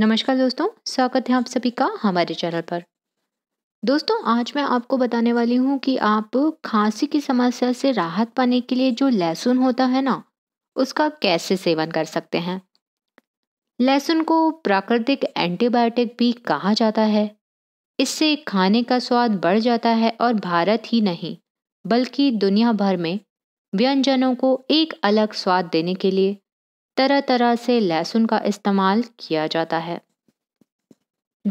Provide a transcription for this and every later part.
नमस्कार दोस्तों स्वागत है आप सभी का हमारे चैनल पर दोस्तों आज मैं आपको बताने वाली हूँ कि आप खांसी की समस्या से राहत पाने के लिए जो लहसुन होता है ना उसका कैसे सेवन कर सकते हैं लहसुन को प्राकृतिक एंटीबायोटिक भी कहा जाता है इससे खाने का स्वाद बढ़ जाता है और भारत ही नहीं बल्कि दुनिया भर में व्यंजनों को एक अलग स्वाद देने के लिए तरह तरह से लहसुन का इस्तेमाल किया जाता है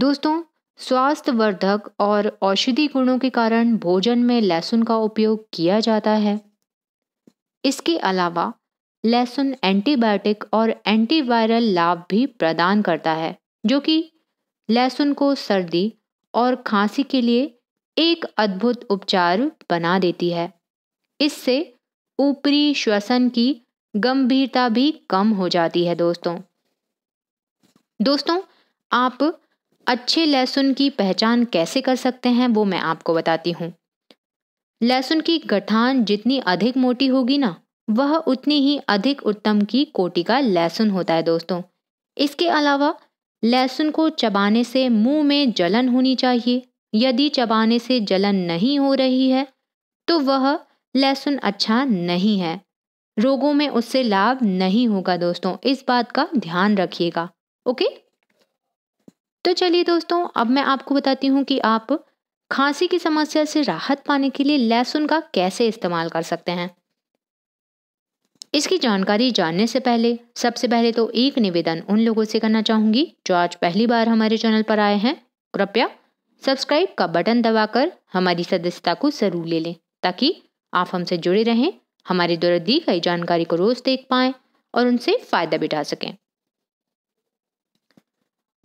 दोस्तों स्वास्थ्यवर्धक और औषधि गुणों के कारण भोजन में लहसुन का उपयोग किया जाता है इसके अलावा लहसुन एंटीबायोटिक और एंटीवायरल लाभ भी प्रदान करता है जो कि लहसुन को सर्दी और खांसी के लिए एक अद्भुत उपचार बना देती है इससे ऊपरी श्वसन की गंभीरता भी कम हो जाती है दोस्तों दोस्तों आप अच्छे लहसुन की पहचान कैसे कर सकते हैं वो मैं आपको बताती हूँ लहसुन की गठान जितनी अधिक मोटी होगी ना वह उतनी ही अधिक उत्तम की कोटि का लहसुन होता है दोस्तों इसके अलावा लहसुन को चबाने से मुंह में जलन होनी चाहिए यदि चबाने से जलन नहीं हो रही है तो वह लहसुन अच्छा नहीं है रोगों में उससे लाभ नहीं होगा दोस्तों इस बात का ध्यान रखिएगा ओके तो चलिए दोस्तों अब मैं आपको बताती हूँ कि आप खांसी की समस्या से राहत पाने के लिए लहसुन का कैसे इस्तेमाल कर सकते हैं इसकी जानकारी जानने से पहले सबसे पहले तो एक निवेदन उन लोगों से करना चाहूंगी जो आज पहली बार हमारे चैनल पर आए हैं कृपया सब्सक्राइब का बटन दबाकर हमारी सदस्यता को ज़रूर ले लें ताकि आप हमसे जुड़े रहें हमारे द्वारा दी गई जानकारी को रोज देख पाए और उनसे फ़ायदा भी उठा सकें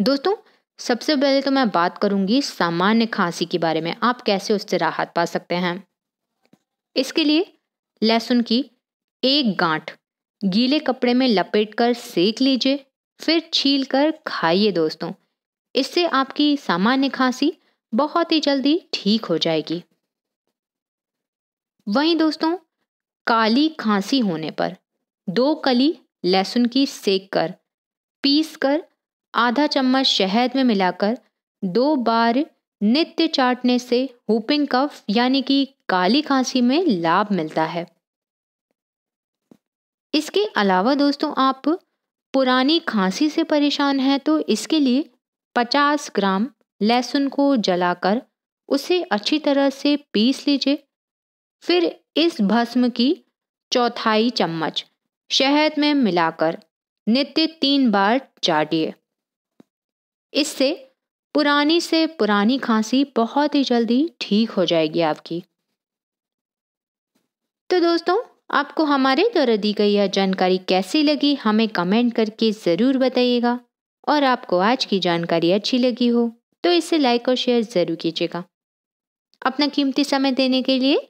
दोस्तों सबसे पहले तो मैं बात करूंगी सामान्य खांसी के बारे में आप कैसे उससे राहत पा सकते हैं इसके लिए लहसुन की एक गांठ गीले कपड़े में लपेट कर सेक लीजिए फिर छील कर खाइए दोस्तों इससे आपकी सामान्य खांसी बहुत ही जल्दी ठीक हो जाएगी वहीं दोस्तों काली खांसी होने पर दो कली लहसुन की सेक कर पीस कर आधा चम्मच शहद में मिलाकर दो बार नित्य चाटने से हुपिंग कफ यानी कि काली खांसी में लाभ मिलता है इसके अलावा दोस्तों आप पुरानी खांसी से परेशान हैं तो इसके लिए 50 ग्राम लहसुन को जलाकर उसे अच्छी तरह से पीस लीजिए फिर इस भस्म की चौथाई चम्मच शहद में मिलाकर नित्य तीन बार चाटिए इससे पुरानी से पुरानी खांसी बहुत ही जल्दी ठीक हो जाएगी आपकी तो दोस्तों आपको हमारे द्वारा दी गई यह जानकारी कैसी लगी हमें कमेंट करके ज़रूर बताइएगा और आपको आज की जानकारी अच्छी लगी हो तो इसे लाइक और शेयर ज़रूर कीजिएगा अपना कीमती समय देने के लिए